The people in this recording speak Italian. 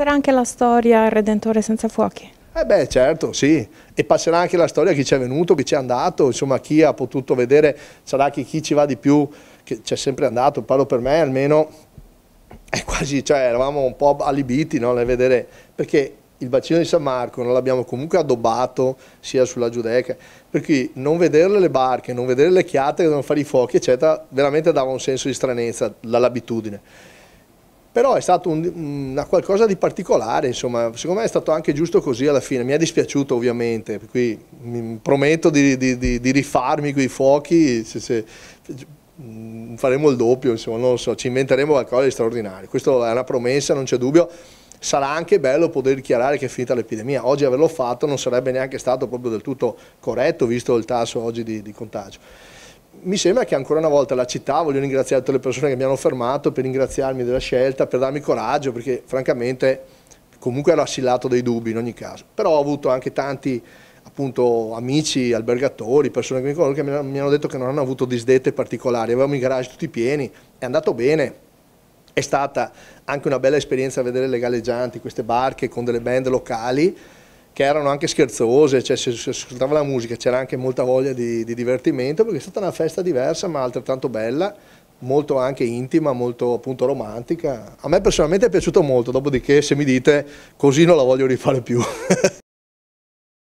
Passerà anche la storia al Redentore senza fuochi? Eh beh certo, sì, e passerà anche la storia chi ci è venuto, chi ci è andato, insomma chi ha potuto vedere, sarà che chi ci va di più, che c'è sempre andato, parlo per me almeno, è quasi, cioè eravamo un po' alibiti no, nel vedere, perché il bacino di San Marco non l'abbiamo comunque addobbato sia sulla Giudeca, per cui non vedere le barche, non vedere le chiatte che devono fare i fuochi eccetera, veramente dava un senso di stranezza dall'abitudine però è stato un, una qualcosa di particolare, insomma, secondo me è stato anche giusto così alla fine, mi è dispiaciuto ovviamente, qui prometto di, di, di, di, rifarmi quei fuochi, se, se, mm, faremo il doppio, insomma, non so, ci inventeremo qualcosa di straordinario, questa è una promessa, non c'è dubbio, sarà anche bello poter dichiarare che è finita l'epidemia, oggi averlo fatto non sarebbe neanche stato proprio del tutto corretto, visto il tasso oggi di contagio mi sembra che ancora una volta la città, voglio ringraziare tutte le persone che mi hanno fermato per ringraziarmi della scelta, per darmi coraggio, perché francamente comunque ero assillato dei dubbi in ogni caso. Però ho avuto anche tanti appunto amici, albergatori, persone che mi che mi hanno detto che non hanno avuto disdette particolari, avevamo i garage tutti pieni, è andato bene. È stata anche una bella esperienza vedere le galleggianti, queste barche con delle band locali, che erano anche scherzose, cioè se, si ascoltava la musica c'era anche molta voglia di, di divertimento perché è stata una festa diversa ma altrettanto bella molto anche intima, molto appunto romantica. A me personalmente è piaciuto molto, dopodiché se mi dite così non la voglio rifare più.